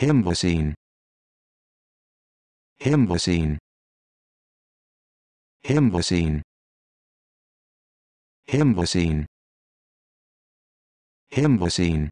Himbucine. Himbucine. Himbucine. Himbucine. Himbucine.